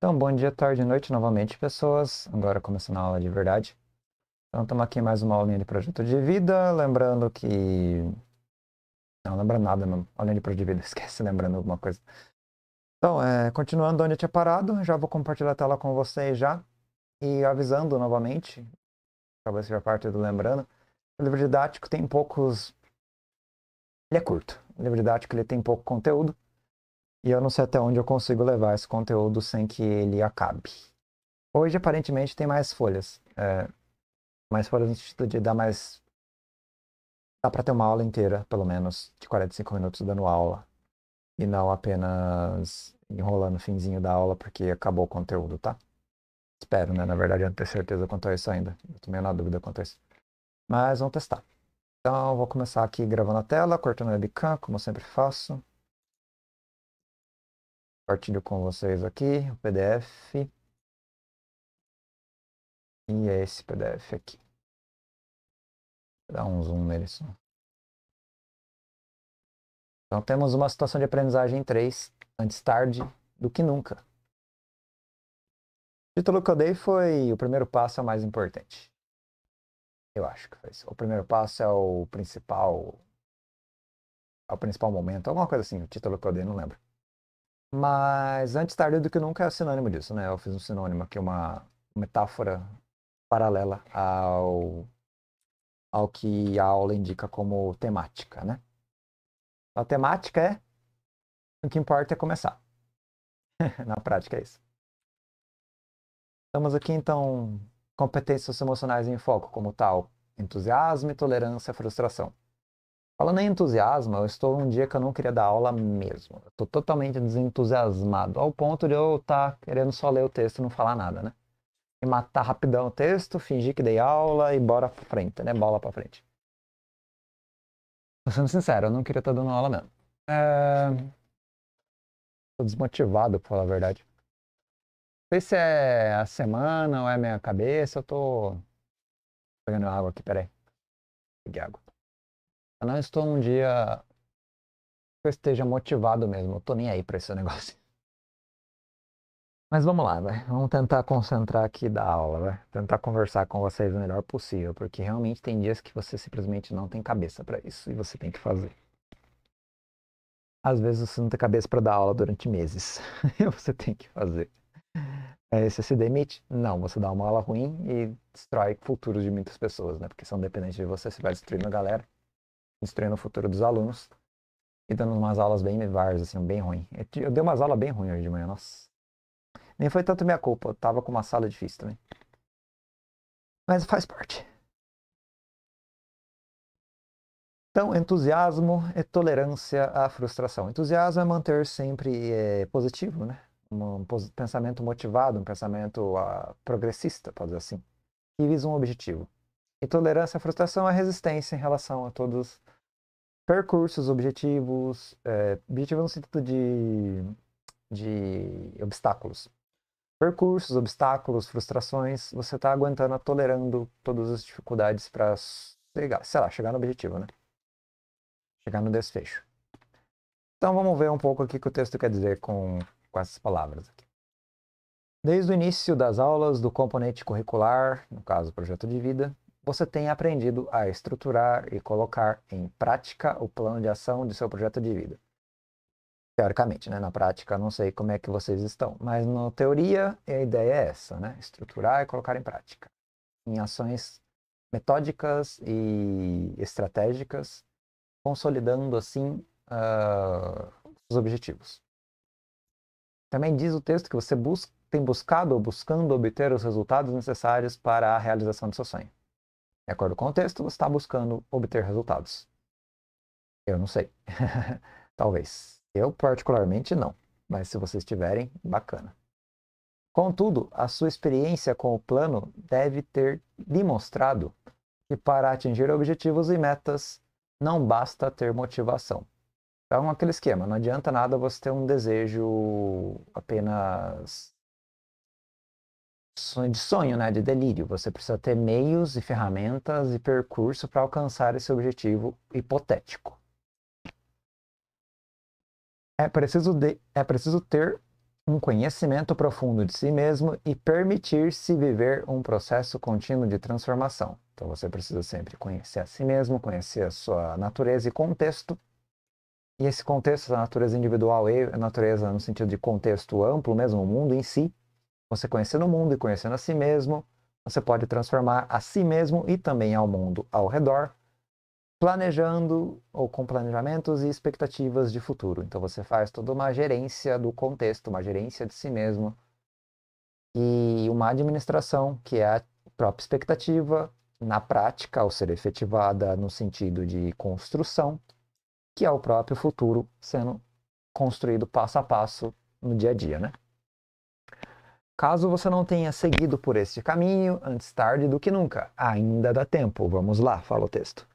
Então, bom dia, tarde e noite novamente, pessoas. Agora começando a aula de verdade. Então, estamos aqui mais uma aulinha de projeto de vida. Lembrando que. Não lembra nada, não. Aulinha de projeto de vida, esquece lembrando alguma coisa. Então, é, continuando onde eu tinha parado, já vou compartilhar a tela com vocês já. E avisando novamente, talvez seja parte do lembrando, o livro didático tem poucos. Ele é curto. O livro didático ele tem pouco conteúdo. E eu não sei até onde eu consigo levar esse conteúdo sem que ele acabe. Hoje, aparentemente, tem mais folhas. É, mais folhas no sentido de dar mais. Dá para ter uma aula inteira, pelo menos, de 45 minutos dando aula. E não apenas enrolando o finzinho da aula porque acabou o conteúdo, tá? Espero, né? Na verdade, eu não tenho certeza quanto a isso ainda. Eu tô meio na dúvida quanto a isso. Mas vamos testar. Então, eu vou começar aqui gravando a tela, cortando a webcam, como sempre faço. Compartilho com vocês aqui o PDF. E é esse PDF aqui. Vou dar um zoom nele só. Então temos uma situação de aprendizagem 3, antes tarde do que nunca. O título que eu dei foi o primeiro passo é o mais importante. Eu acho que foi isso. O primeiro passo é o principal. É o principal momento, alguma coisa assim. O título que eu dei, não lembro. Mas antes tarde do que nunca é sinônimo disso, né? Eu fiz um sinônimo aqui, uma metáfora paralela ao, ao que a aula indica como temática, né? A temática é o que importa é começar. Na prática é isso. Estamos aqui então competências emocionais em foco, como tal, entusiasmo tolerância frustração. Falando em entusiasmo, eu estou um dia que eu não queria dar aula mesmo. Estou totalmente desentusiasmado, ao ponto de eu estar tá querendo só ler o texto e não falar nada, né? E matar rapidão o texto, fingir que dei aula e bora pra frente, né? Bola pra frente. Tô sendo sincero, eu não queria estar tá dando aula mesmo. É... desmotivado, pra falar a verdade. Não sei se é a semana ou é minha cabeça, eu tô pegando água aqui, peraí. Peguei água. Eu não estou num dia que eu esteja motivado mesmo. Eu tô nem aí para esse negócio. Mas vamos lá, vai. Vamos tentar concentrar aqui da aula, vai. Tentar conversar com vocês o melhor possível, porque realmente tem dias que você simplesmente não tem cabeça para isso e você tem que fazer. Às vezes você não tem cabeça para dar aula durante meses. e você tem que fazer. Aí é, você se demite? Não, você dá uma aula ruim e destrói futuros de muitas pessoas, né? Porque são dependentes de você, você vai destruindo a galera instruindo o futuro dos alunos e dando umas aulas bem várias assim, bem ruim. Eu dei umas aulas bem ruins hoje de manhã, nossa. Nem foi tanto minha culpa, eu tava com uma sala difícil também. Mas faz parte. Então, entusiasmo é tolerância à frustração. Entusiasmo é manter sempre é, positivo, né? Um pensamento motivado, um pensamento uh, progressista, pode dizer assim, que visa um objetivo. E tolerância à frustração é resistência em relação a todos percursos, objetivos. É, objetivo no sentido de, de obstáculos. Percursos, obstáculos, frustrações. Você está aguentando, tolerando todas as dificuldades para, sei lá, chegar no objetivo, né? Chegar no desfecho. Então vamos ver um pouco o que o texto quer dizer com, com essas palavras aqui. Desde o início das aulas do componente curricular, no caso projeto de vida, você tenha aprendido a estruturar e colocar em prática o plano de ação de seu projeto de vida. Teoricamente, né? na prática, não sei como é que vocês estão, mas na teoria a ideia é essa, né? estruturar e colocar em prática, em ações metódicas e estratégicas, consolidando assim uh, os objetivos. Também diz o texto que você tem buscado ou buscando obter os resultados necessários para a realização do seu sonho. De acordo com o texto, você está buscando obter resultados. Eu não sei. Talvez. Eu, particularmente, não. Mas se vocês tiverem, bacana. Contudo, a sua experiência com o plano deve ter demonstrado que para atingir objetivos e metas não basta ter motivação. Então, é aquele esquema, não adianta nada você ter um desejo apenas de sonho, né, de delírio. Você precisa ter meios e ferramentas e percurso para alcançar esse objetivo hipotético. É preciso, de, é preciso ter um conhecimento profundo de si mesmo e permitir-se viver um processo contínuo de transformação. Então você precisa sempre conhecer a si mesmo, conhecer a sua natureza e contexto. E esse contexto, a natureza individual e a natureza no sentido de contexto amplo mesmo, o mundo em si, você conhecendo o mundo e conhecendo a si mesmo, você pode transformar a si mesmo e também ao mundo ao redor, planejando ou com planejamentos e expectativas de futuro. Então você faz toda uma gerência do contexto, uma gerência de si mesmo e uma administração que é a própria expectativa na prática ao ser efetivada no sentido de construção, que é o próprio futuro sendo construído passo a passo no dia a dia, né? Caso você não tenha seguido por este caminho, antes tarde do que nunca. Ainda dá tempo. Vamos lá, fala o texto.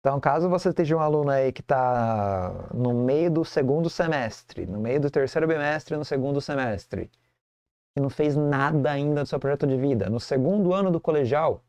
Então, caso você esteja um aluno aí que está no meio do segundo semestre, no meio do terceiro bimestre, no segundo semestre, e não fez nada ainda do seu projeto de vida, no segundo ano do colegial,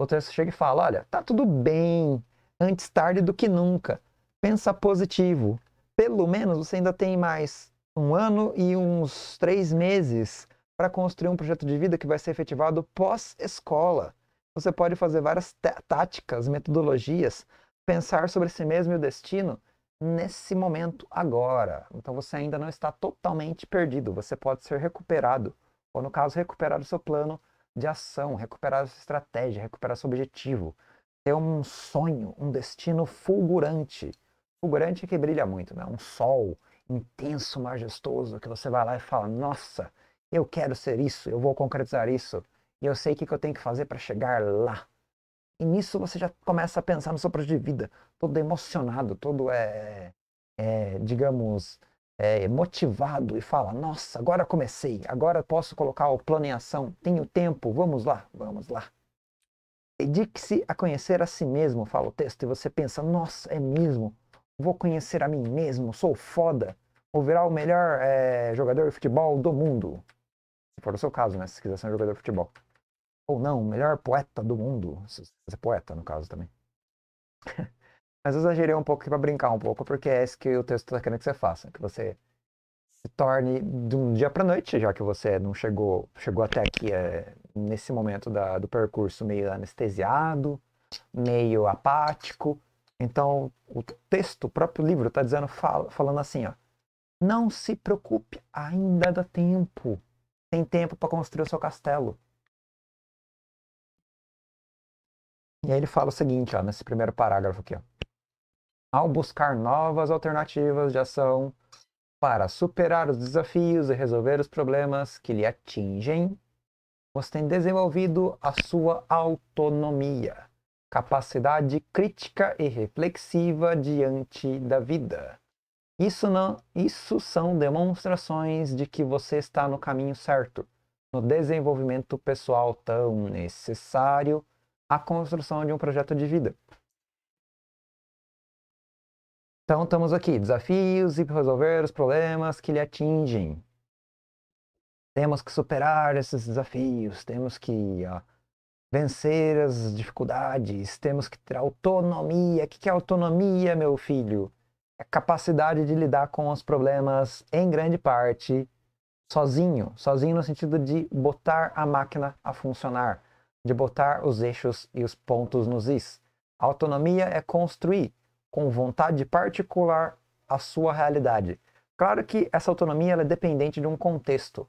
o texto chega e fala: olha, tá tudo bem, antes tarde do que nunca. Pensa positivo. Pelo menos você ainda tem mais um ano e uns três meses para construir um projeto de vida que vai ser efetivado pós-escola. Você pode fazer várias tá, táticas, metodologias, pensar sobre si mesmo e o destino nesse momento agora. Então você ainda não está totalmente perdido, você pode ser recuperado, ou no caso, recuperar o seu plano de ação, recuperar a sua estratégia, recuperar seu objetivo, ter um sonho, um destino fulgurante. Fulgurante é que brilha muito, né? Um sol intenso, majestoso, que você vai lá e fala: "Nossa, eu quero ser isso, eu vou concretizar isso. E eu sei o que, eu tenho que fazer para chegar lá. E nisso você já começa a pensar no seu projeto de vida, todo emocionado, todo é, é digamos, é, motivado e fala: Nossa, agora comecei, agora posso colocar o plano em ação, tenho tempo, vamos lá, vamos lá. Dedique-se a conhecer a si mesmo, fala o texto, e você pensa: Nossa, é mesmo, vou conhecer a mim mesmo, sou foda, ou virar o melhor é, jogador de futebol do mundo. Se for o seu caso, né? Se quiser ser um jogador de futebol. Ou não, o melhor poeta do mundo. Se você é poeta, no caso, também. Mas eu exagerei um pouco aqui pra brincar um pouco, porque é isso que o texto tá querendo que você faça. Que você se torne de um dia pra noite, já que você não chegou, chegou até aqui é, nesse momento da, do percurso meio anestesiado, meio apático. Então, o texto, o próprio livro, está dizendo, fala, falando assim, ó. Não se preocupe, ainda dá tempo tem tempo para construir o seu castelo. E aí ele fala o seguinte, ó, nesse primeiro parágrafo aqui, ó. Ao buscar novas alternativas de ação para superar os desafios e resolver os problemas que lhe atingem, você tem desenvolvido a sua autonomia, capacidade crítica e reflexiva diante da vida. Isso, não, isso são demonstrações de que você está no caminho certo, no desenvolvimento pessoal tão necessário à construção de um projeto de vida. Então, estamos aqui: desafios e resolver os problemas que lhe atingem. Temos que superar esses desafios, temos que ó, ah, vencer as dificuldades, temos que ter autonomia. O que é autonomia, meu filho? a capacidade de lidar com os problemas, em grande parte, sozinho. Sozinho no sentido de botar a máquina a funcionar, de botar os eixos e os pontos nos is. A autonomia é construir, com vontade particular, a sua realidade. Claro que essa autonomia é dependente de um contexto,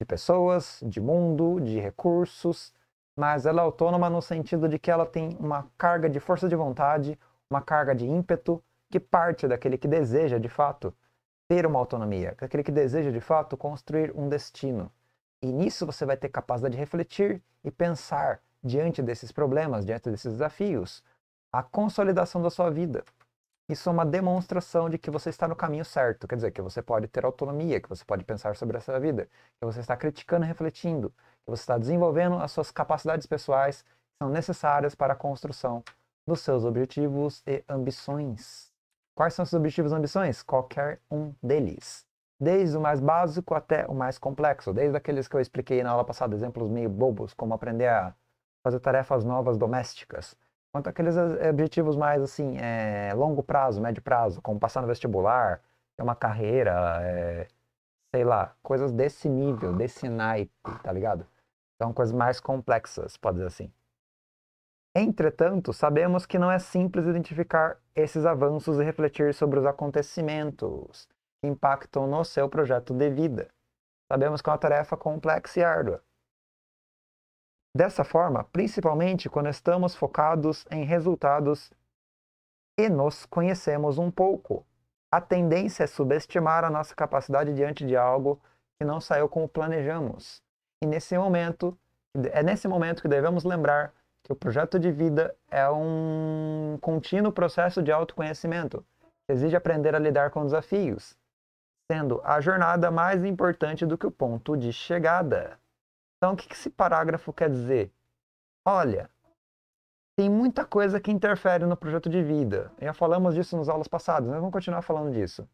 de pessoas, de mundo, de recursos, mas ela é autônoma no sentido de que ela tem uma carga de força de vontade, uma carga de ímpeto, que parte daquele que deseja, de fato, ter uma autonomia, daquele que deseja, de fato, construir um destino. E nisso você vai ter capacidade de refletir e pensar diante desses problemas, diante desses desafios, a consolidação da sua vida. Isso é uma demonstração de que você está no caminho certo, quer dizer, que você pode ter autonomia, que você pode pensar sobre essa vida, que você está criticando e refletindo, que você está desenvolvendo as suas capacidades pessoais que são necessárias para a construção dos seus objetivos e ambições. Quais são seus objetivos e ambições? Qualquer um deles. Desde o mais básico até o mais complexo. Desde aqueles que eu expliquei na aula passada, exemplos meio bobos, como aprender a fazer tarefas novas domésticas. Quanto aqueles objetivos mais assim, é, longo prazo, médio prazo, como passar no vestibular, ter uma carreira, é, sei lá, coisas desse nível, desse naipe, tá ligado? Então, coisas mais complexas, pode dizer assim. Entretanto, sabemos que não é simples identificar esses avanços e refletir sobre os acontecimentos que impactam no seu projeto de vida. Sabemos que é uma tarefa complexa e árdua. Dessa forma, principalmente quando estamos focados em resultados e nos conhecemos um pouco, a tendência é subestimar a nossa capacidade diante de algo que não saiu como planejamos. E nesse momento, é nesse momento que devemos lembrar que o projeto de vida é um contínuo processo de autoconhecimento, que exige aprender a lidar com desafios, sendo a jornada mais importante do que o ponto de chegada. Então, o que esse parágrafo quer dizer? Olha, tem muita coisa que interfere no projeto de vida. Já falamos disso nas aulas passadas, mas vamos continuar falando disso.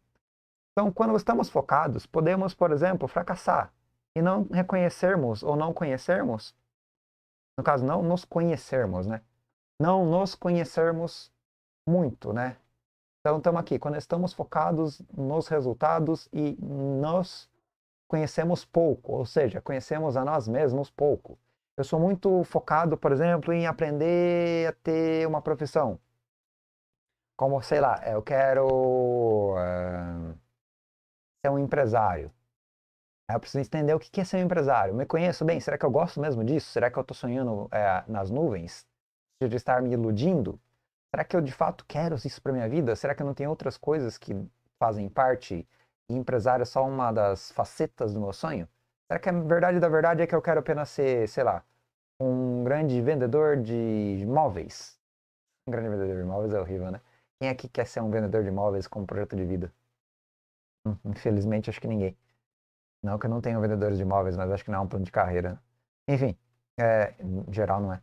Então, quando estamos focados, podemos, por exemplo, fracassar e não reconhecermos ou não conhecermos no caso, não nos conhecermos, né? Não nos conhecermos muito, né? Então estamos aqui, quando estamos focados nos resultados e nos conhecemos pouco, ou seja, conhecemos a nós mesmos pouco. Eu sou muito focado, por exemplo, em aprender a ter uma profissão. Como, sei lá, eu quero uh, ser um empresário. Aí eu preciso entender o que é ser um empresário. Me conheço bem? Será que eu gosto mesmo disso? Será que eu estou sonhando é, nas nuvens? De estar me iludindo? Será que eu de fato quero isso para minha vida? Será que eu não tenho outras coisas que fazem parte? E empresário é só uma das facetas do meu sonho? Será que a verdade da verdade é que eu quero apenas ser, sei lá, um grande vendedor de móveis? Um grande vendedor de móveis é horrível, né? Quem aqui quer ser um vendedor de móveis como projeto de vida? Hum, infelizmente, acho que ninguém. Não que eu não tenha vendedores de imóveis, mas acho que não é um plano de carreira. Enfim, é, em geral não é.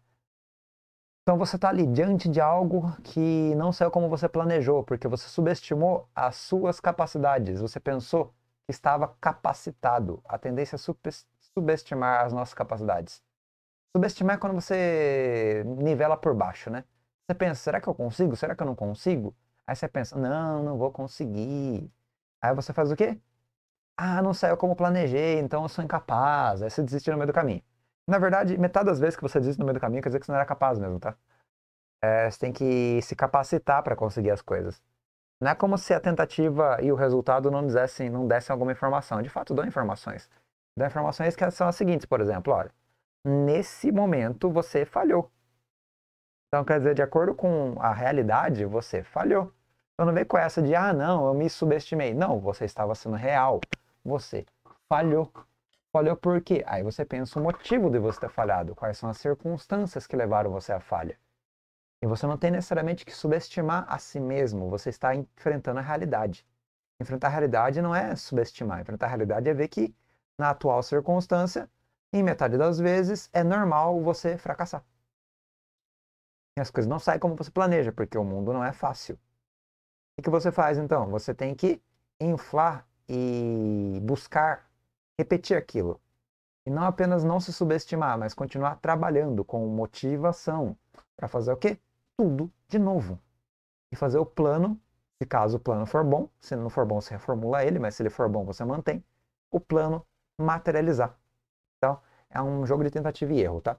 Então você está ali diante de algo que não saiu como você planejou, porque você subestimou as suas capacidades. Você pensou que estava capacitado. A tendência é subestimar as nossas capacidades. Subestimar é quando você nivela por baixo, né? Você pensa, será que eu consigo? Será que eu não consigo? Aí você pensa, não, não vou conseguir. Aí você faz o quê? ah, não saiu como planejei, então eu sou incapaz, aí você desiste no meio do caminho. Na verdade, metade das vezes que você desiste no meio do caminho quer dizer que você não era capaz mesmo, tá? É, você tem que se capacitar para conseguir as coisas. Não é como se a tentativa e o resultado não dissessem, não dessem alguma informação. De fato, dão informações. Dão informações que são as seguintes, por exemplo, olha, nesse momento você falhou. Então, quer dizer, de acordo com a realidade, você falhou. Então não vem com essa de, ah, não, eu me subestimei. Não, você estava sendo real você falhou. Falhou por quê? Aí você pensa o motivo de você ter falhado, quais são as circunstâncias que levaram você à falha. E você não tem necessariamente que subestimar a si mesmo, você está enfrentando a realidade. Enfrentar a realidade não é subestimar, enfrentar a realidade é ver que, na atual circunstância, em metade das vezes, é normal você fracassar. E as coisas não saem como você planeja, porque o mundo não é fácil. O que você faz então? Você tem que inflar e buscar repetir aquilo. E não apenas não se subestimar, mas continuar trabalhando com motivação para fazer o quê? Tudo de novo. E fazer o plano, se caso o plano for bom, se não for bom, você reformula ele, mas se ele for bom, você mantém o plano materializar. Então, é um jogo de tentativa e erro, tá?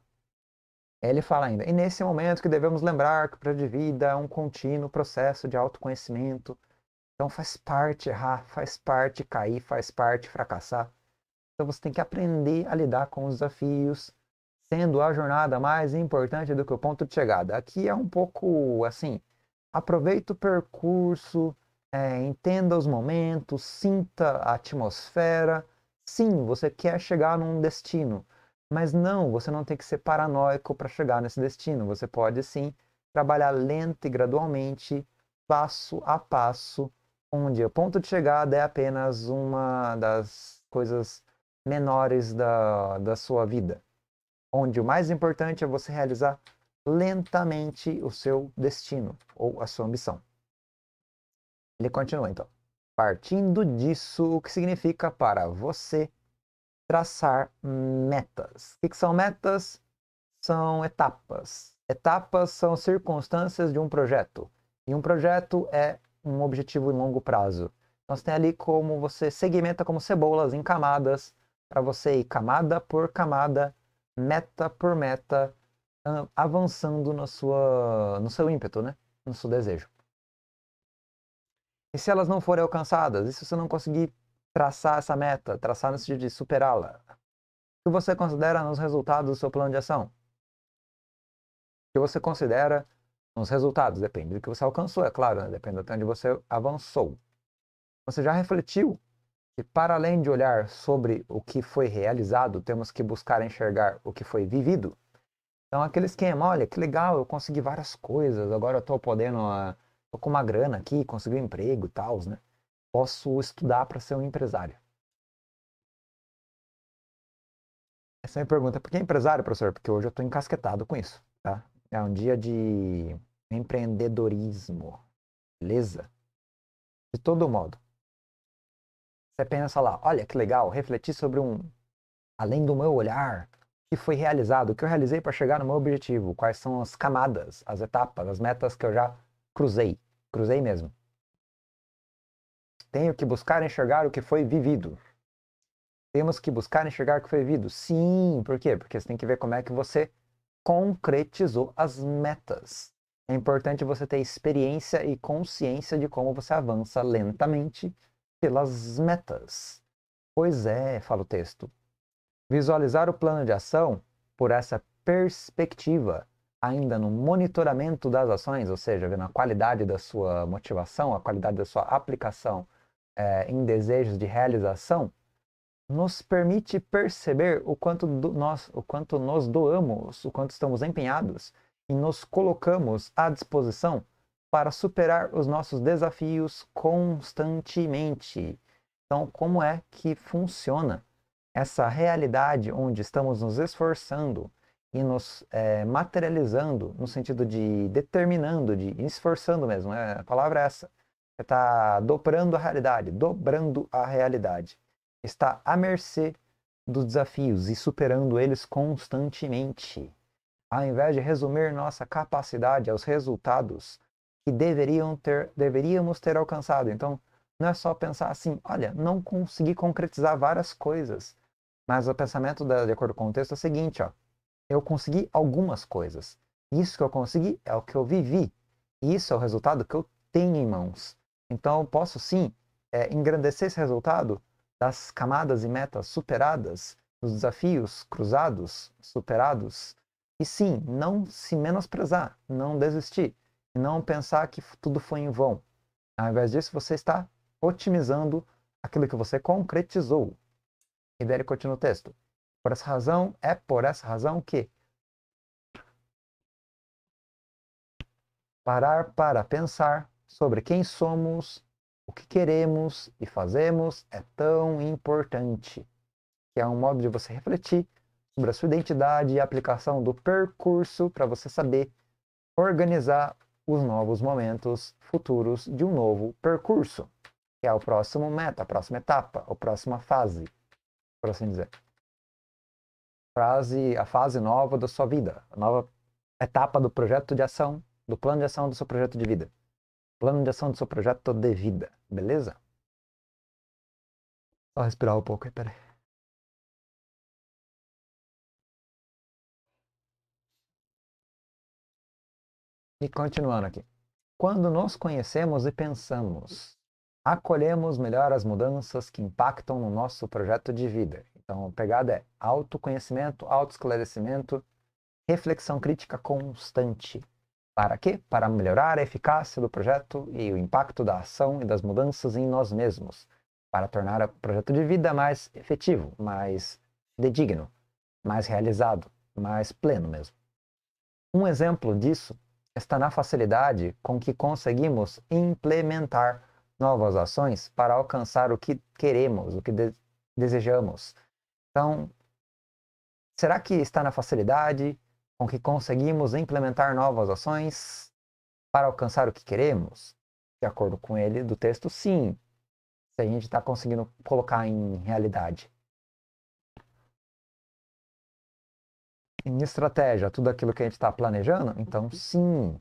Ele fala ainda: "E nesse momento que devemos lembrar que o projeto de vida é um contínuo processo de autoconhecimento, então faz parte errar, faz parte cair, faz parte fracassar. Então você tem que aprender a lidar com os desafios, sendo a jornada mais importante do que o ponto de chegada. Aqui é um pouco assim: aproveita o percurso, é, entenda os momentos, sinta a atmosfera. Sim, você quer chegar num destino, mas não, você não tem que ser paranoico para chegar nesse destino. Você pode sim trabalhar lento e gradualmente, passo a passo, onde o ponto de chegada é apenas uma das coisas menores da, da sua vida. Onde o mais importante é você realizar lentamente o seu destino ou a sua ambição. Ele continua então. Partindo disso, o que significa para você traçar metas? O que são metas? São etapas. Etapas são circunstâncias de um projeto. E um projeto é um objetivo em longo prazo. Nós então, tem ali como você segmenta como cebolas em camadas, para você ir camada por camada, meta por meta, avançando na sua, no seu ímpeto, né? no seu desejo. E se elas não forem alcançadas, e se você não conseguir traçar essa meta, traçar no sentido de superá-la, o que você considera nos resultados do seu plano de ação? O que você considera os resultados? Depende do que você alcançou, é claro, né? depende até onde você avançou. Você já refletiu que, para além de olhar sobre o que foi realizado, temos que buscar enxergar o que foi vivido? Então, aquele esquema: olha, que legal, eu consegui várias coisas, agora eu estou podendo, estou ah, com uma grana aqui, consegui um emprego e tal, né? Posso estudar para ser um empresário. Essa é a minha pergunta: por que empresário, professor? Porque hoje eu estou encasquetado com isso, tá? É um dia de empreendedorismo. Beleza? De todo modo, você pensa lá, olha que legal, refletir sobre um, além do meu olhar, que foi realizado, o que eu realizei para chegar no meu objetivo, quais são as camadas, as etapas, as metas que eu já cruzei, cruzei mesmo. Tenho que buscar enxergar o que foi vivido. Temos que buscar enxergar o que foi vivido. Sim, por quê? Porque você tem que ver como é que você concretizou as metas. É importante você ter experiência e consciência de como você avança lentamente pelas metas. Pois é, fala o texto. Visualizar o plano de ação por essa perspectiva, ainda no monitoramento das ações, ou seja, vendo a qualidade da sua motivação, a qualidade da sua aplicação é, em desejos de realização, nos permite perceber o quanto, do, nós, o quanto nos doamos, o quanto estamos empenhados e nos colocamos à disposição para superar os nossos desafios constantemente. Então, como é que funciona essa realidade onde estamos nos esforçando e nos é, materializando, no sentido de determinando, de esforçando mesmo? É, a palavra é essa. Você está dobrando a realidade, dobrando a realidade. Está à mercê dos desafios e superando eles constantemente ao invés de resumir nossa capacidade aos resultados que deveriam ter, deveríamos ter alcançado. Então, não é só pensar assim, olha, não consegui concretizar várias coisas. Mas o pensamento, da, de acordo com o texto é o seguinte, ó. Eu consegui algumas coisas. Isso que eu consegui é o que eu vivi. Isso é o resultado que eu tenho em mãos. Então, eu posso sim é, engrandecer esse resultado das camadas e metas superadas, dos desafios cruzados, superados, e sim, não se menosprezar, não desistir, não pensar que tudo foi em vão. Ao invés disso, você está otimizando aquilo que você concretizou. E daí continua o texto. Por essa razão, é por essa razão que parar para pensar sobre quem somos, o que queremos e fazemos é tão importante, que é um modo de você refletir sobre a sua identidade e a aplicação do percurso para você saber organizar os novos momentos futuros de um novo percurso, que é o próximo meta, a próxima etapa, a próxima fase, por assim dizer. Frase, a fase nova da sua vida, a nova etapa do projeto de ação, do plano de ação do seu projeto de vida. Plano de ação do seu projeto de vida, beleza? Só respirar um pouco aí, peraí. E continuando aqui. Quando nos conhecemos e pensamos, acolhemos melhor as mudanças que impactam no nosso projeto de vida. Então, a pegada é autoconhecimento, autoesclarecimento, reflexão crítica constante. Para quê? Para melhorar a eficácia do projeto e o impacto da ação e das mudanças em nós mesmos, para tornar o projeto de vida mais efetivo, mais digno, mais realizado, mais pleno mesmo. Um exemplo disso está na facilidade com que conseguimos implementar novas ações para alcançar o que queremos, o que de desejamos. Então, será que está na facilidade com que conseguimos implementar novas ações para alcançar o que queremos? De acordo com ele do texto, sim. Se a gente está conseguindo colocar em realidade. em estratégia, tudo aquilo que a gente está planejando, então uhum. sim.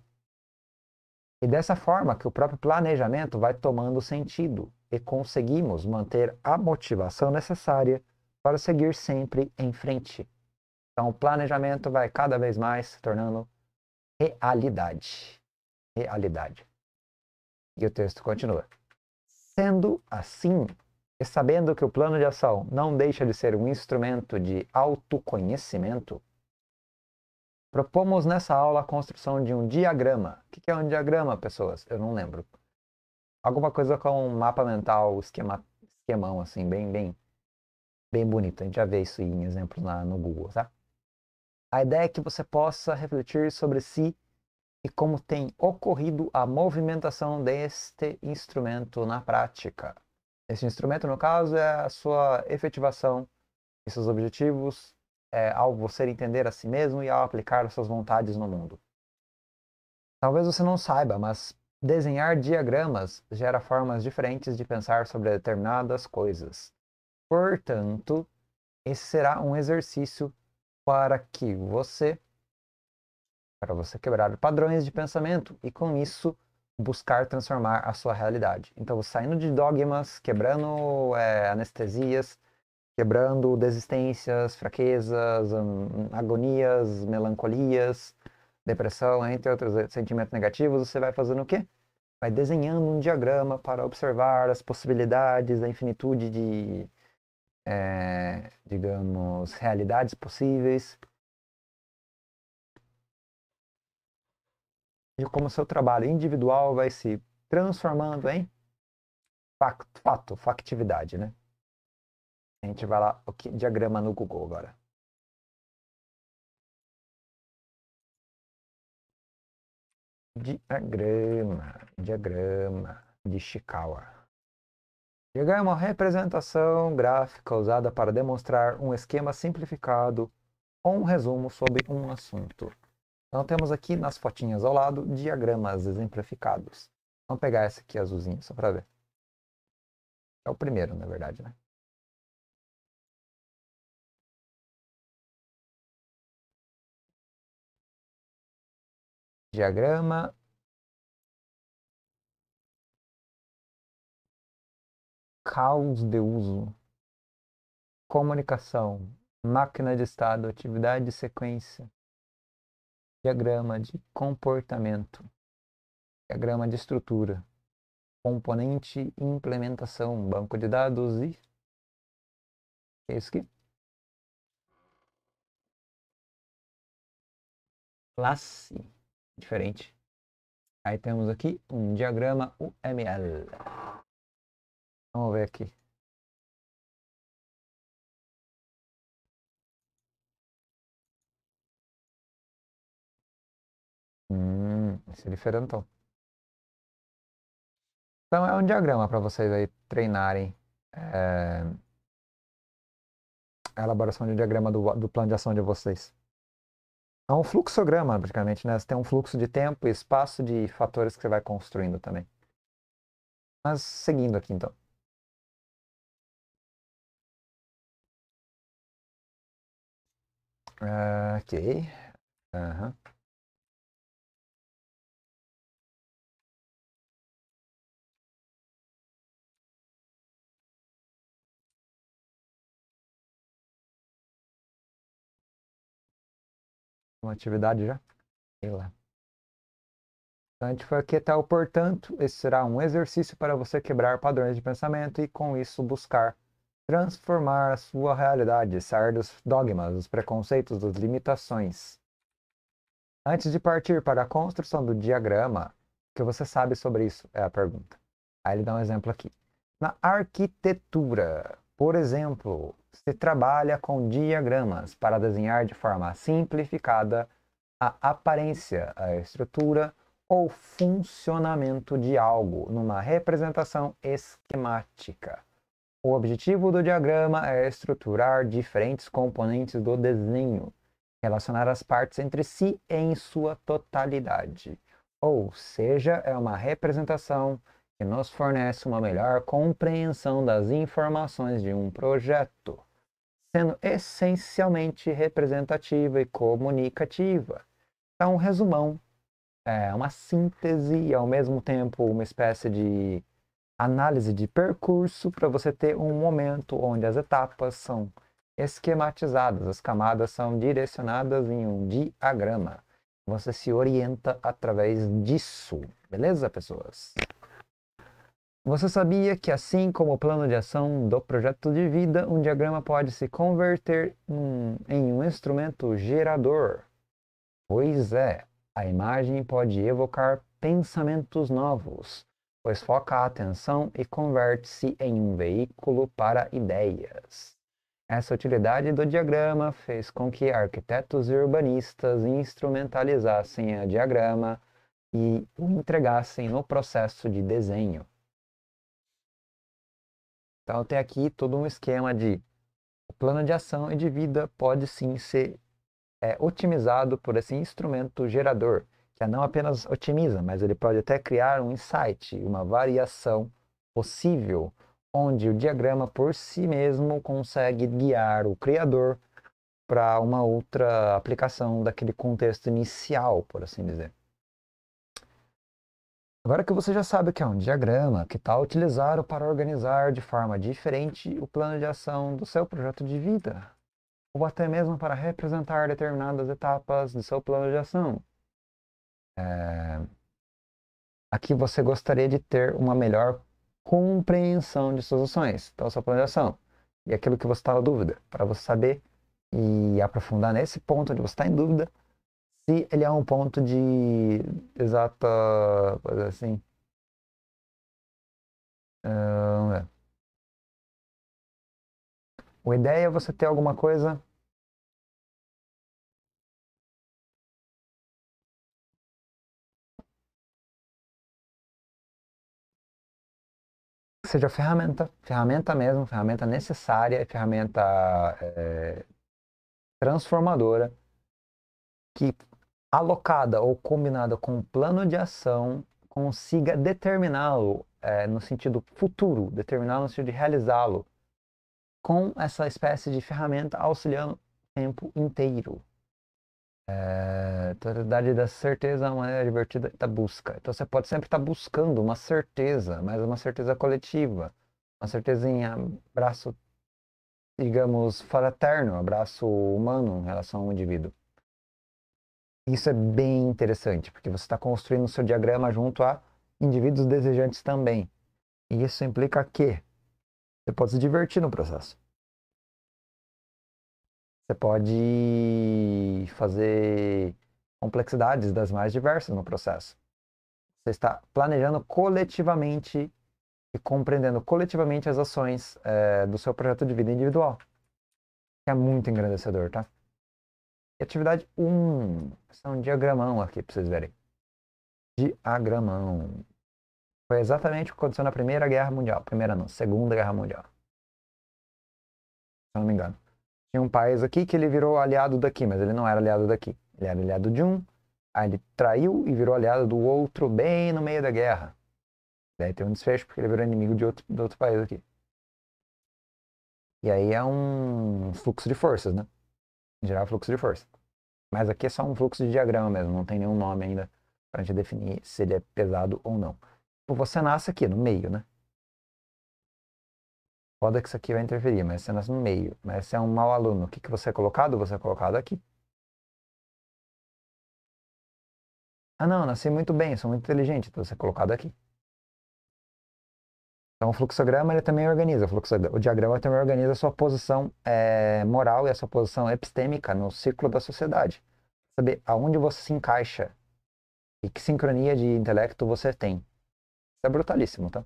E dessa forma que o próprio planejamento vai tomando sentido e conseguimos manter a motivação necessária para seguir sempre em frente. Então, o planejamento vai cada vez mais se tornando realidade. Realidade. E o texto continua. Sendo assim, e sabendo que o plano de ação não deixa de ser um instrumento de autoconhecimento, Propomos nessa aula a construção de um diagrama. O que é um diagrama, pessoas? Eu não lembro. Alguma coisa com um mapa mental, esquema, esquemão, assim, bem, bem, bem bonito. A gente já vê isso em exemplos lá no Google, tá? A ideia é que você possa refletir sobre si e como tem ocorrido a movimentação deste instrumento na prática. Esse instrumento, no caso, é a sua efetivação e seus objetivos é, ao você entender a si mesmo e ao aplicar suas vontades no mundo. Talvez você não saiba, mas desenhar diagramas gera formas diferentes de pensar sobre determinadas coisas. Portanto, esse será um exercício para que você para você quebrar padrões de pensamento e com isso buscar transformar a sua realidade. Então, saindo de dogmas, quebrando é, anestesias, quebrando desistências, fraquezas, hum, agonias, melancolias, depressão, entre outros eh, sentimentos negativos, você vai fazendo o quê? Vai desenhando um diagrama para observar as possibilidades, a infinitude de, é, digamos, realidades possíveis. E como seu trabalho individual vai se transformando em fato, factividade, né? A gente vai lá, o que diagrama no Google agora. Diagrama, diagrama de Chikawa. Diagrama é uma representação gráfica usada para demonstrar um esquema simplificado ou um resumo sobre um assunto. Então temos aqui nas fotinhas ao lado diagramas exemplificados. Vamos pegar esse aqui azulzinho só para ver. É o primeiro, na verdade, né? diagrama caos de uso, comunicação, máquina de estado, atividade de sequência, diagrama de comportamento, diagrama de estrutura, componente implementação, banco de dados e é isso aqui. Classe diferente. Aí temos aqui um diagrama UML. Vamos ver aqui. Hum, esse é diferentão. Então é um diagrama para vocês aí treinarem é, a elaboração de um diagrama do, do plano de ação de vocês é um fluxograma, praticamente, né? Você tem um fluxo de tempo e espaço de fatores que você vai construindo também. Mas seguindo aqui, então. Ah, ok. Uhum. uma atividade já? Sei lá. Então, gente foi aqui tal, portanto, esse será um exercício para você quebrar padrões de pensamento e, com isso, buscar transformar a sua realidade, sair dos dogmas, dos preconceitos, das limitações. Antes de partir para a construção do diagrama, o que você sabe sobre isso? É a pergunta. Aí ele dá um exemplo aqui. Na arquitetura, por exemplo, se trabalha com diagramas para desenhar de forma simplificada a aparência, a estrutura ou funcionamento de algo numa representação esquemática. O objetivo do diagrama é estruturar diferentes componentes do desenho, relacionar as partes entre si em sua totalidade. Ou seja, é uma representação que nos fornece uma melhor compreensão das informações de um projeto, sendo essencialmente representativa e comunicativa. Então, um resumão é uma síntese e ao mesmo tempo uma espécie de análise de percurso para você ter um momento onde as etapas são esquematizadas, as camadas são direcionadas em um diagrama. Você se orienta através disso, beleza, pessoas? Você sabia que, assim como o plano de ação do projeto de vida, um diagrama pode se converter num, em um instrumento gerador? Pois é, a imagem pode evocar pensamentos novos, pois foca a atenção e converte-se em um veículo para ideias. Essa utilidade do diagrama fez com que arquitetos e urbanistas instrumentalizassem o diagrama e o entregassem no processo de desenho. Então tem aqui todo um esquema de plano de ação e de vida pode sim ser é, otimizado por esse instrumento gerador, que é não apenas otimiza, mas ele pode até criar um insight, uma variação possível, onde o diagrama por si mesmo consegue guiar o criador para uma outra aplicação daquele contexto inicial, por assim dizer. Agora que você já sabe o que é um diagrama, que tal utilizado para organizar de forma diferente o plano de ação do seu projeto de vida? Ou até mesmo para representar determinadas etapas do seu plano de ação? É... Aqui você gostaria de ter uma melhor compreensão de suas ações, então seu plano de ação, e aquilo que você está na dúvida, para você saber e aprofundar nesse ponto onde você está em dúvida se ele é um ponto de exata, coisa assim. Uh, Uma ideia é você ter alguma coisa seja ferramenta, ferramenta mesmo, ferramenta necessária, ferramenta é, transformadora, que alocada ou combinada com um plano de ação, consiga determiná-lo é, no sentido futuro, determiná-lo no sentido de realizá-lo, com essa espécie de ferramenta auxiliando o tempo inteiro. É, totalidade da certeza é uma maneira divertida da busca. Então você pode sempre estar buscando uma certeza, mas uma certeza coletiva, uma certeza em abraço, digamos, fraterno, abraço humano em relação ao indivíduo. Isso é bem interessante, porque você está construindo o seu diagrama junto a indivíduos desejantes também. E isso implica que você pode se divertir no processo. Você pode fazer complexidades das mais diversas no processo. Você está planejando coletivamente e compreendendo coletivamente as ações é, do seu projeto de vida individual. é muito engrandecedor, tá? E atividade 1. Esse é um diagramão aqui para vocês verem. Diagramão. Foi exatamente o que aconteceu na Primeira Guerra Mundial. Primeira não, Segunda Guerra Mundial. Se eu não me engano. Tinha um país aqui que ele virou aliado daqui, mas ele não era aliado daqui. Ele era aliado de um, aí ele traiu e virou aliado do outro bem no meio da guerra. Daí tem um desfecho porque ele virou inimigo de outro, de outro país aqui. E aí é um fluxo de forças, né? gerar fluxo de força. Mas aqui é só um fluxo de diagrama mesmo, não tem nenhum nome ainda para a gente definir se ele é pesado ou não. Tipo, você nasce aqui no meio, né? Foda que isso aqui vai interferir, mas você nasce no meio. Mas você é um mau aluno. O que, que você é colocado? Você é colocado aqui. Ah, não, nasci muito bem, sou muito inteligente, então você é colocado aqui. Então, o fluxograma ele também organiza, o, o diagrama também organiza a sua posição é, moral e a sua posição epistêmica no ciclo da sociedade. Saber aonde você se encaixa e que sincronia de intelecto você tem. Isso é brutalíssimo, tá?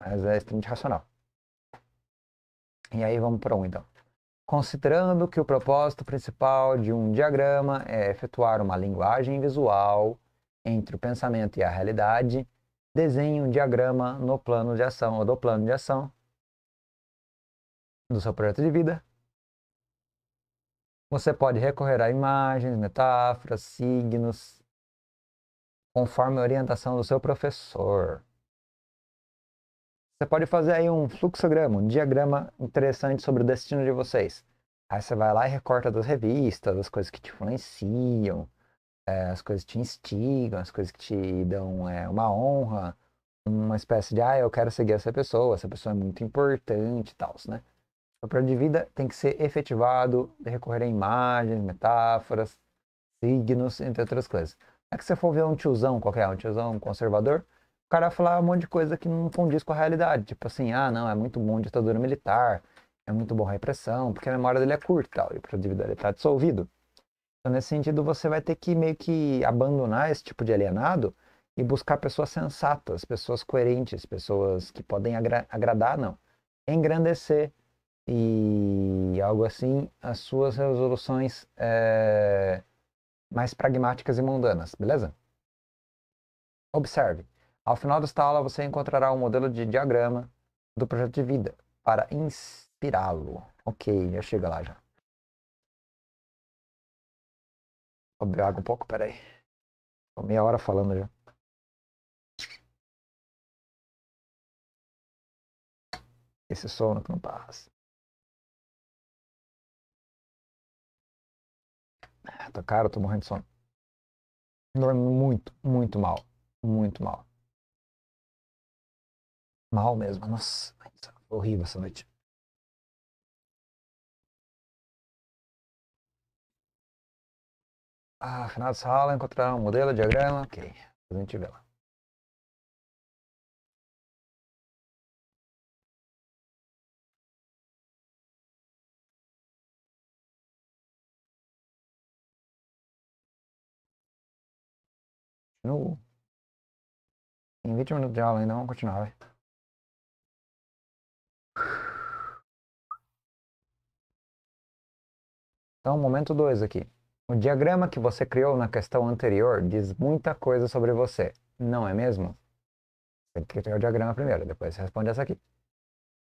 Mas é extremamente racional. E aí vamos para um, então. Considerando que o propósito principal de um diagrama é efetuar uma linguagem visual entre o pensamento e a realidade, desenhe um diagrama no plano de ação ou do plano de ação do seu projeto de vida. Você pode recorrer a imagens, metáforas, signos, conforme a orientação do seu professor. Você pode fazer aí um fluxograma, um diagrama interessante sobre o destino de vocês. Aí você vai lá e recorta das revistas, das coisas que te influenciam, é, as coisas te instigam, as coisas que te dão é, uma honra, uma espécie de, ah, eu quero seguir essa pessoa, essa pessoa é muito importante e tal, né? O plano de vida tem que ser efetivado, recorrer a imagens, metáforas, signos, entre outras coisas. É que você for ver um tiozão qualquer, um tiozão conservador, o cara vai falar um monte de coisa que não condiz com a realidade. Tipo assim, ah, não, é muito bom ditadura militar, é muito bom repressão, porque a memória dele é curta, tal, e o plano de vida dele está dissolvido. Então, nesse sentido, você vai ter que meio que abandonar esse tipo de alienado e buscar pessoas sensatas, pessoas coerentes, pessoas que podem agra agradar, não, engrandecer e algo assim as suas resoluções é, mais pragmáticas e mundanas, beleza? Observe. Ao final desta aula, você encontrará um modelo de diagrama do projeto de vida para inspirá-lo. Ok, já chega lá já. Vou beber água um pouco, peraí. Tô meia hora falando já. Esse sono que não passa. Ah, tá caro, tô morrendo de sono. Dormi muito, muito mal. Muito mal. Mal mesmo. Nossa, horrível essa noite. Ah, final de sala, encontrar um modelo, diagrama, ok. A gente vê lá. Continuo. Em 20 minutos de aula ainda, vamos continuar, velho. Então, tá momento 2 aqui. O diagrama que você criou na questão anterior diz muita coisa sobre você, não é mesmo? Tem que criar o diagrama primeiro, depois você responde essa aqui.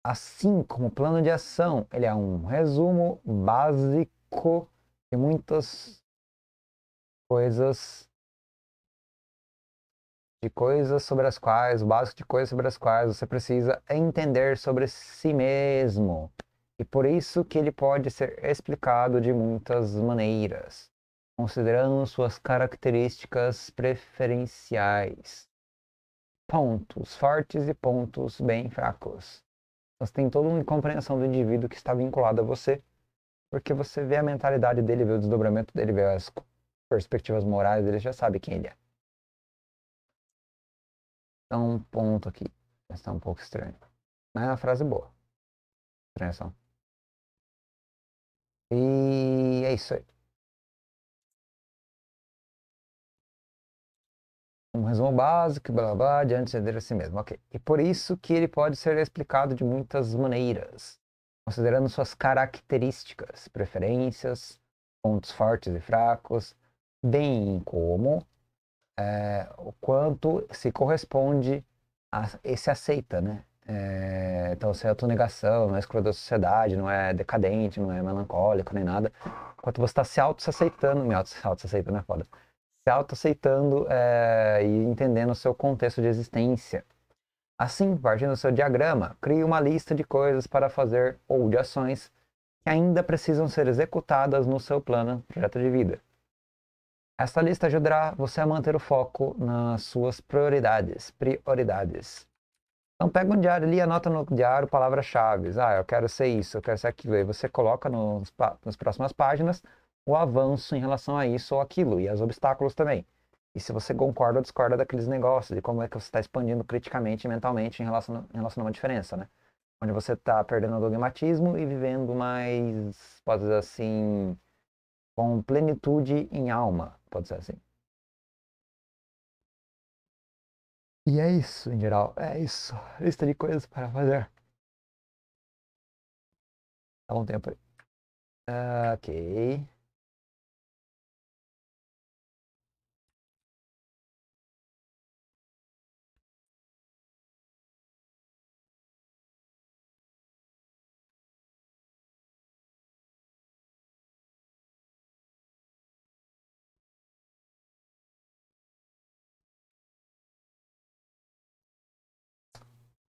Assim como o plano de ação, ele é um resumo básico de muitas coisas de coisas sobre as quais, o básico de coisas sobre as quais você precisa entender sobre si mesmo e por isso que ele pode ser explicado de muitas maneiras, considerando suas características preferenciais. Pontos fortes e pontos bem fracos. Você tem toda uma compreensão do indivíduo que está vinculado a você, porque você vê a mentalidade dele, vê o desdobramento dele, vê as perspectivas morais dele, já sabe quem ele é. Então, um ponto aqui. Está é um pouco estranho. Mas é uma frase boa. Transição. E é isso aí. Um resumo básico, blá blá, diante de a si mesmo. Ok. E por isso que ele pode ser explicado de muitas maneiras, considerando suas características, preferências, pontos fortes e fracos, bem como é, o quanto se corresponde a, e se aceita, né? É, então, se é autonegação, não é escrota da sociedade, não é decadente, não é melancólico, nem nada. Enquanto você está se auto-aceitando, me auto-aceitando é foda. Se auto-aceitando é, e entendendo o seu contexto de existência. Assim, partindo do seu diagrama, crie uma lista de coisas para fazer ou de ações que ainda precisam ser executadas no seu plano projeto de vida. Esta lista ajudará você a manter o foco nas suas prioridades. Prioridades. Então pega um diário ali, anota no diário palavras-chave. Ah, eu quero ser isso, eu quero ser aquilo. E você coloca nos, nas próximas páginas o avanço em relação a isso ou aquilo e os obstáculos também. E se você concorda ou discorda daqueles negócios, e como é que você está expandindo criticamente e mentalmente em relação, em relação a uma diferença, né? Onde você está perdendo o dogmatismo e vivendo mais, pode dizer assim, com plenitude em alma, pode dizer assim. E é isso, em geral. É isso. Lista de coisas para fazer. Dá tá um tempo aí. Uh, ok.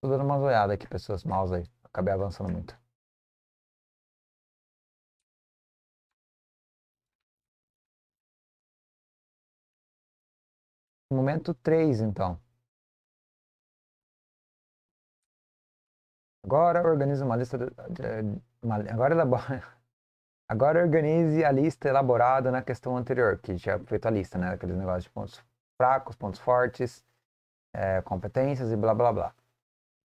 Tô dando uma olhada aqui, pessoas maus aí. Acabei avançando muito. Momento 3, então. Agora organize uma lista de, de, uma, agora elabora Agora organize a lista elaborada na questão anterior, que tinha feito a lista, né? Aqueles negócios de pontos fracos, pontos fortes, é, competências e blá blá blá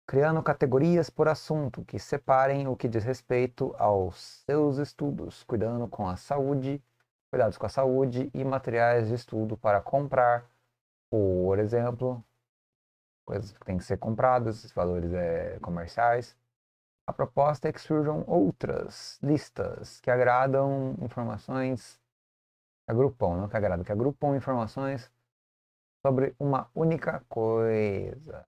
criando categorias por assunto que separem o que diz respeito aos seus estudos, cuidando com a saúde, cuidados com a saúde e materiais de estudo para comprar, por exemplo, coisas que têm que ser compradas, valores é, comerciais. A proposta é que surjam outras listas que agradam informações, que agrupam, não que agradam, que agrupam informações sobre uma única coisa.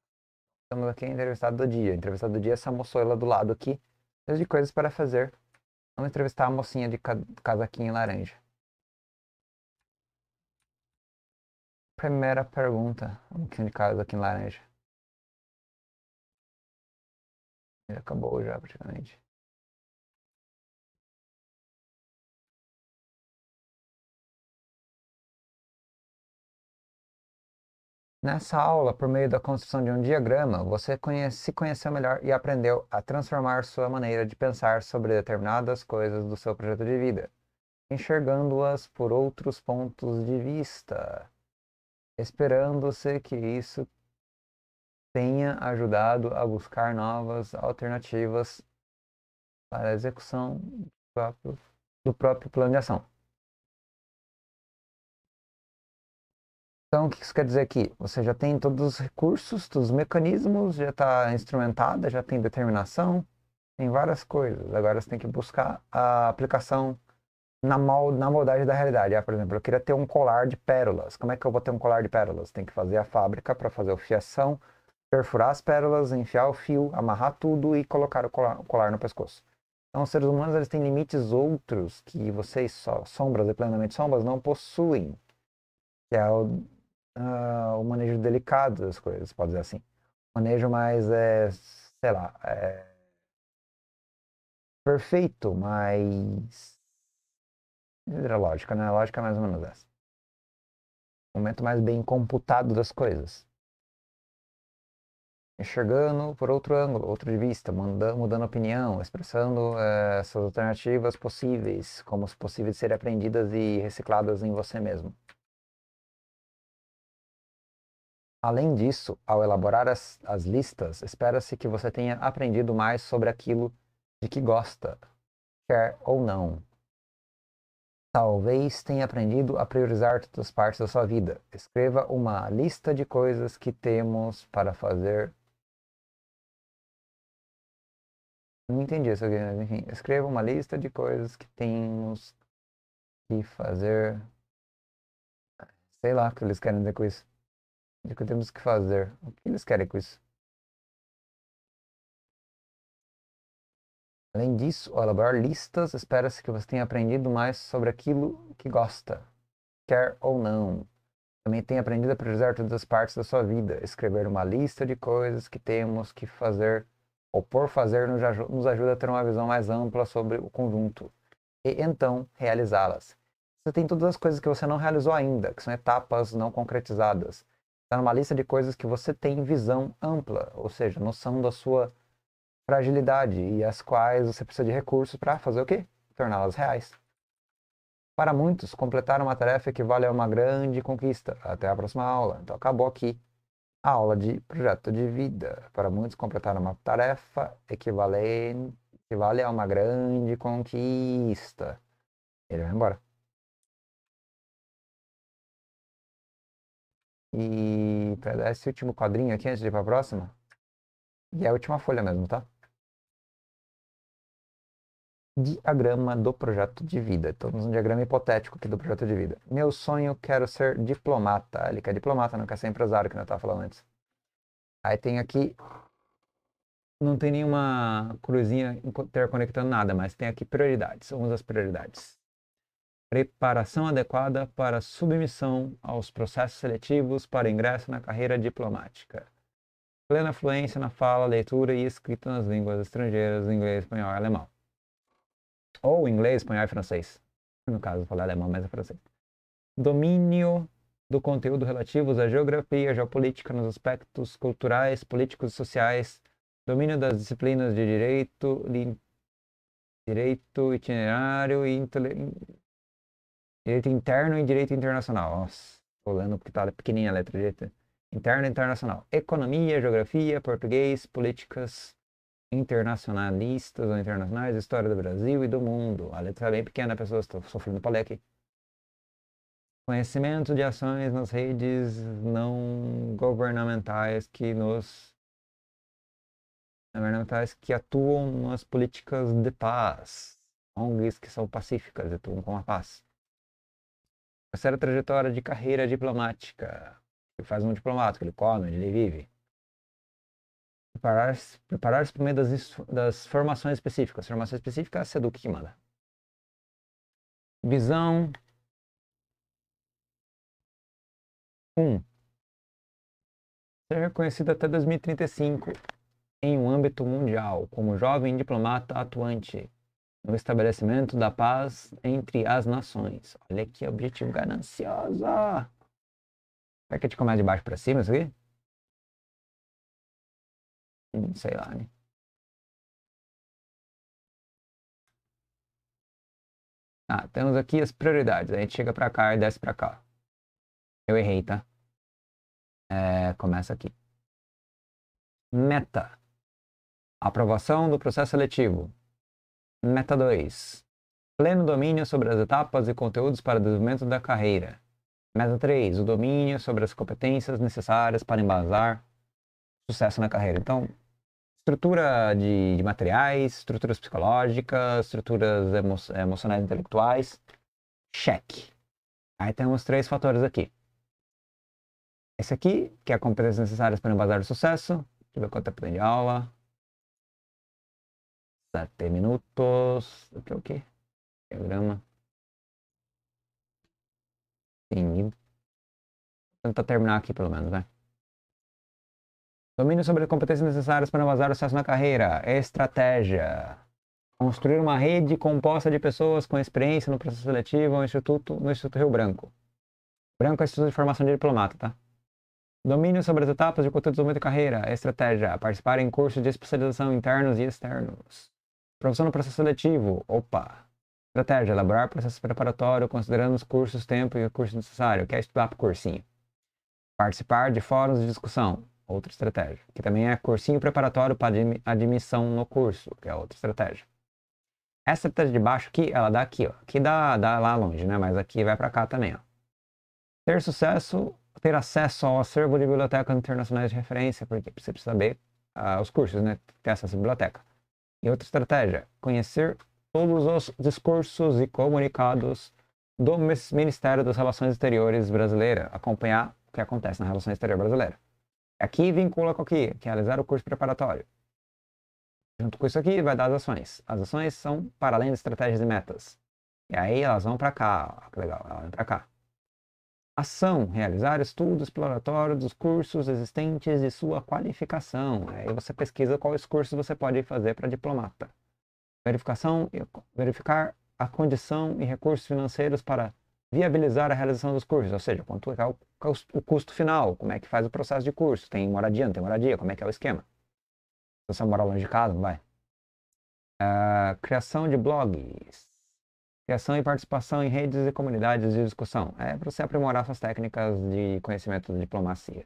Estamos aqui entrevistado do dia. Entrevistado do dia é essa moçoila do lado aqui. Desde de coisas para fazer. Vamos entrevistar a mocinha de casaquinho laranja. Primeira pergunta. A mocinha de casaquinho laranja. Já acabou já, praticamente. Nessa aula, por meio da construção de um diagrama, você conhece, se conheceu melhor e aprendeu a transformar sua maneira de pensar sobre determinadas coisas do seu projeto de vida, enxergando-as por outros pontos de vista, esperando-se que isso tenha ajudado a buscar novas alternativas para a execução do próprio, do próprio plano de ação. Então, o que isso quer dizer aqui? Você já tem todos os recursos, todos os mecanismos, já está instrumentada, já tem determinação, tem várias coisas. Agora você tem que buscar a aplicação na, mal, na maldade da realidade. Ah, por exemplo, eu queria ter um colar de pérolas. Como é que eu vou ter um colar de pérolas? Tem que fazer a fábrica para fazer a fiação, perfurar as pérolas, enfiar o fio, amarrar tudo e colocar o colar, o colar no pescoço. Então, os seres humanos eles têm limites outros que vocês, só, sombras e plenamente sombras, não possuem. Que é o uh, ah, o manejo delicado das coisas, pode dizer assim. manejo mais, é, sei lá, é perfeito, mas lógica, né? A lógica é mais ou menos essa. momento mais bem computado das coisas. Enxergando por outro ângulo, outro de vista, mudando, mudando opinião, expressando é, essas alternativas possíveis, como possíveis de serem aprendidas e recicladas em você mesmo. Além disso, ao elaborar as, as listas, espera-se que você tenha aprendido mais sobre aquilo de que gosta, quer ou não. Talvez tenha aprendido a priorizar todas as partes da sua vida. Escreva uma lista de coisas que temos para fazer. Não entendi isso aqui, mas enfim. Escreva uma lista de coisas que temos que fazer. Sei lá o que eles querem dizer com isso de que temos que fazer. O que eles querem com isso? Além disso, ao elaborar listas, espera-se que você tenha aprendido mais sobre aquilo que gosta, quer ou não. Também tenha aprendido a priorizar todas as partes da sua vida, escrever uma lista de coisas que temos que fazer ou por fazer nos ajuda a ter uma visão mais ampla sobre o conjunto e então realizá-las. Você tem todas as coisas que você não realizou ainda, que são etapas não concretizadas. Está numa lista de coisas que você tem visão ampla, ou seja, noção da sua fragilidade e as quais você precisa de recursos para fazer o quê? Torná-las reais. Para muitos, completar uma tarefa equivale a uma grande conquista. Até a próxima aula. Então acabou aqui a aula de projeto de vida. Para muitos, completar uma tarefa equivale, equivale a uma grande conquista. Ele vai embora. E para é dar esse último quadrinho aqui antes de ir para a próxima. E é a última folha mesmo, tá? Diagrama do projeto de vida. Estamos num diagrama hipotético aqui do projeto de vida. Meu sonho, quero ser diplomata. Ele quer diplomata, não quer ser empresário, que nós estávamos falando antes. Aí tem aqui. Não tem nenhuma cruzinha interconectando nada, mas tem aqui prioridades. Vamos às prioridades preparação adequada para submissão aos processos seletivos para ingresso na carreira diplomática. Plena fluência na fala, leitura e escrita nas línguas estrangeiras, inglês, espanhol e alemão. Ou inglês, espanhol e francês. No caso, falei alemão, mas é francês. Domínio do conteúdo relativos à geografia, geopolítica nos aspectos culturais, políticos e sociais. Domínio das disciplinas de direito, li... direito itinerário e intele Direito interno e direito internacional. Nossa, tô lendo porque tá pequenininha a letra direita. Interno e internacional. Economia, geografia, português, políticas internacionalistas ou internacionais, história do Brasil e do mundo. A letra é bem pequena, pessoas estão sofrendo paleque. Conhecimento de ações nas redes não governamentais que nos governamentais que atuam nas políticas de paz, ONGs que são pacíficas, atuam com a paz. Essa era a trajetória de carreira diplomática. Ele faz um diplomata, ele come, ele vive. Preparar-se preparar por meio das, das formações específicas. Formação específica é a SEDUC que manda. Visão 1. Um, ser reconhecido até 2035 em um âmbito mundial como jovem diplomata atuante no estabelecimento da paz entre as nações. Olha que objetivo ganancioso! Será que a gente começa de baixo para cima isso aqui? Hum, sei lá, né? Ah, temos aqui as prioridades. A gente chega para cá e desce para cá. Eu errei, tá? É, começa aqui. Meta. Aprovação do processo seletivo. Meta 2. Pleno domínio sobre as etapas e conteúdos para o desenvolvimento da carreira. Meta 3. O domínio sobre as competências necessárias para embasar sucesso na carreira. Então, estrutura de, de materiais, estruturas psicológicas, estruturas emo, emocionais intelectuais. Cheque. Aí temos três fatores aqui. Esse aqui, que é a competência necessária para embasar o sucesso. Deixa eu ver quanto tempo tem de aula. 7 minutos. Aqui é o quê? Diagrama. Sim. Tentar terminar aqui, pelo menos, né? Domínio sobre competências necessárias para avançar o sucesso na carreira. Estratégia. Construir uma rede composta de pessoas com experiência no processo seletivo no Instituto, no Instituto Rio Branco. Branco é Instituto de Formação de Diplomata, tá? Domínio sobre as etapas de conteúdo de desenvolvimento de carreira. Estratégia. Participar em cursos de especialização internos e externos. Profissão no processo seletivo. Opa! Estratégia, elaborar processo preparatório considerando os cursos, tempo e o curso necessário. Quer estudar para cursinho. Participar de fóruns de discussão. Outra estratégia. Que também é cursinho preparatório para admissão no curso, que é outra estratégia. Essa estratégia de baixo aqui, ela dá aqui, ó. Aqui dá, dá lá longe, né? Mas aqui vai para cá também, ó. Ter sucesso, ter acesso ao acervo de bibliotecas internacionais de referência, porque você precisa saber uh, os cursos, né? Ter acesso à biblioteca e outra estratégia, conhecer todos os discursos e comunicados do Ministério das Relações Exteriores brasileira, acompanhar o que acontece na relação exterior brasileira. Aqui vincula com aqui, que é realizar o curso preparatório. Junto com isso aqui vai dar as ações. As ações são para além de estratégias e metas. E aí elas vão para cá, ó, que legal, elas vão para cá ação, realizar estudo exploratório dos cursos existentes e sua qualificação. Aí você pesquisa quais cursos você pode fazer para diplomata. Verificação, verificar a condição e recursos financeiros para viabilizar a realização dos cursos, ou seja, quanto é o, o custo final, como é que faz o processo de curso, tem moradia, não tem moradia, como é que é o esquema. Se você mora longe de casa, não vai. Uh, criação de blogs criação e participação em redes e comunidades de discussão. É para você aprimorar suas técnicas de conhecimento de diplomacia.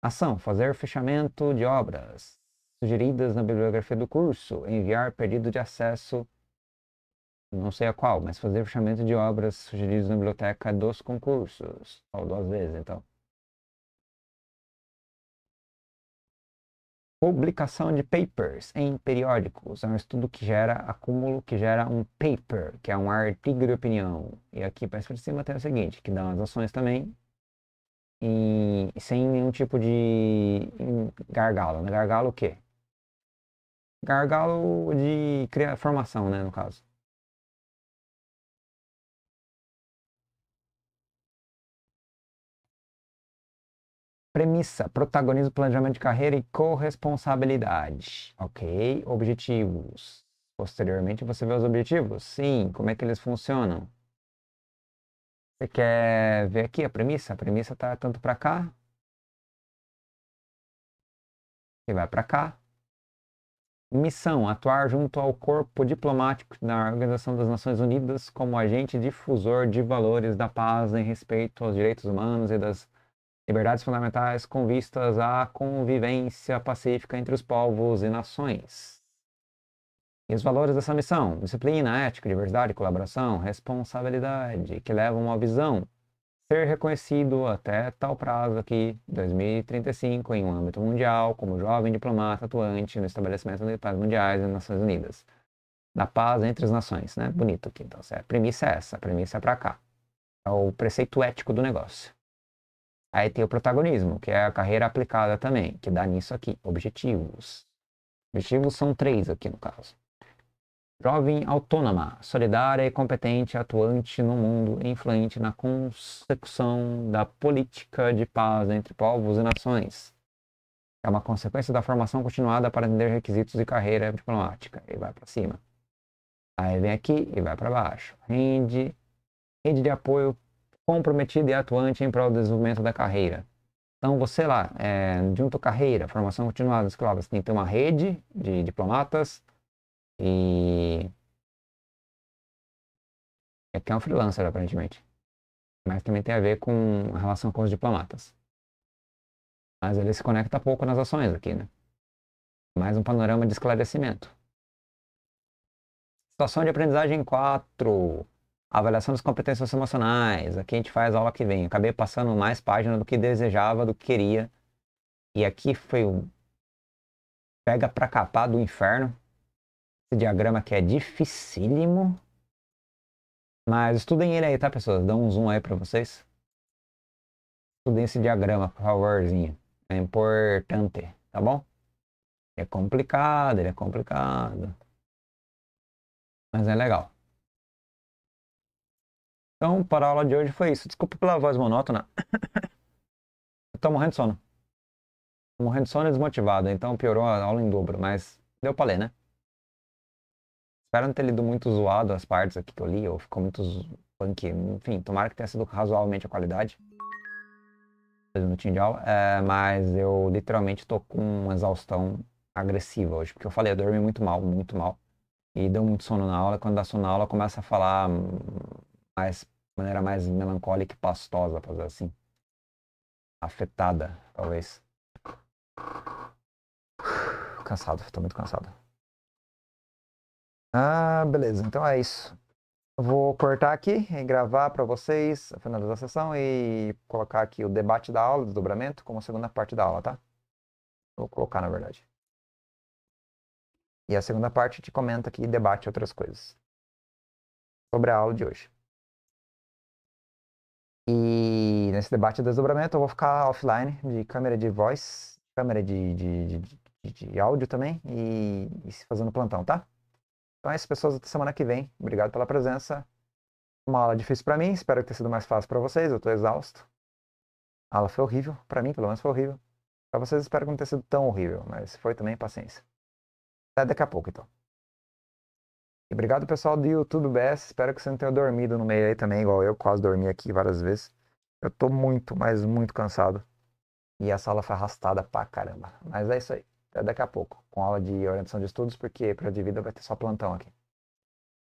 Ação: fazer fechamento de obras sugeridas na bibliografia do curso, enviar pedido de acesso, não sei a qual, mas fazer fechamento de obras sugeridas na biblioteca dos concursos, ou duas vezes, então. Publicação de papers em periódicos é um estudo que gera acúmulo, que gera um paper, que é um artigo de opinião. E aqui para cima tem o seguinte, que dá as ações também, e sem nenhum tipo de gargalo. Né? Gargalo o quê? Gargalo de formação, né, no caso. Premissa: protagoniza o planejamento de carreira e corresponsabilidade. Ok. Objetivos. Posteriormente, você vê os objetivos? Sim. Como é que eles funcionam? Você quer ver aqui a premissa? A premissa está tanto para cá. E vai para cá. Missão: atuar junto ao corpo diplomático da Organização das Nações Unidas como agente difusor de valores da paz em respeito aos direitos humanos e das liberdades fundamentais com vistas à convivência pacífica entre os povos e nações. E os valores dessa missão? Disciplina, ética, diversidade, colaboração, responsabilidade, que levam à visão ser reconhecido até tal prazo aqui, 2035, em um âmbito mundial, como jovem diplomata atuante no estabelecimento de paz mundiais das Nações Unidas. Da paz entre as nações, né? Bonito aqui. Então, é a premissa é essa, a premissa é para cá. É o preceito ético do negócio. Aí tem o protagonismo, que é a carreira aplicada também, que dá nisso aqui, objetivos. Objetivos são três aqui no caso. Jovem autônoma, solidária e competente, atuante no mundo, influente na consecução da política de paz entre povos e nações. É uma consequência da formação continuada para atender requisitos de carreira diplomática. E vai para cima. Aí vem aqui e vai para baixo. Rende. Rede de apoio comprometida e atuante em prol do desenvolvimento da carreira. Então, você lá, é, junto carreira, formação continuada nas escolas, tem que ter uma rede de diplomatas e. É que é um freelancer, aparentemente. Mas também tem a ver com a relação com os diplomatas. Mas ele se conecta pouco nas ações aqui, né? Mais um panorama de esclarecimento. Situação de aprendizagem 4 avaliação das competências emocionais. Aqui a gente faz a aula que vem. Acabei passando mais página do que desejava, do que queria. E aqui foi o pega pra capar do inferno. Esse diagrama aqui é dificílimo. Mas estudem ele aí, tá, pessoas? Dá um zoom aí pra vocês. Estudem esse diagrama, por favorzinho. É importante, tá bom? é complicado, ele é complicado. Mas é legal. Então, para a aula de hoje foi isso. Desculpa pela voz monótona. Estou morrendo de sono. Tô morrendo de sono e desmotivado, então piorou a aula em dobro, mas deu pra ler, né? Espero não ter lido muito zoado as partes aqui que eu li, ou ficou muito punk. Enfim, tomara que tenha sido razoavelmente a qualidade. Dois minutinhos de aula. É, mas eu literalmente tô com uma exaustão agressiva hoje, porque eu falei, eu dormi muito mal, muito mal. E deu muito sono na aula. Quando dá sono na aula, começa a falar mais maneira mais melancólica e pastosa, fazer assim. Afetada, talvez. Cansado, tô muito cansado. Ah, beleza, então é isso. vou cortar aqui e gravar para vocês, finalizar a sessão e colocar aqui o debate da aula, desdobramento, como segunda parte da aula, tá? Vou colocar, na verdade. E a segunda parte te comenta aqui e debate outras coisas sobre a aula de hoje. E nesse debate de desdobramento eu vou ficar offline de câmera de voz, câmera de, de, de, de áudio também e, e fazendo plantão, tá? Então é isso, pessoas, até semana que vem. Obrigado pela presença. Uma aula difícil para mim, espero que tenha sido mais fácil para vocês, eu tô exausto. A aula foi horrível, para mim pelo menos foi horrível. Para vocês espero que não tenha sido tão horrível, mas foi também paciência. Até daqui a pouco então obrigado, pessoal do YouTube BS. Espero que você não tenha dormido no meio aí também, igual eu quase dormi aqui várias vezes. Eu tô muito, mas muito cansado. E a sala foi arrastada pra caramba. Mas é isso aí. Até daqui a pouco, com aula de orientação de estudos, porque para de vida vai ter só plantão aqui.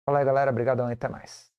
Fala aí, galera. Obrigadão e até mais.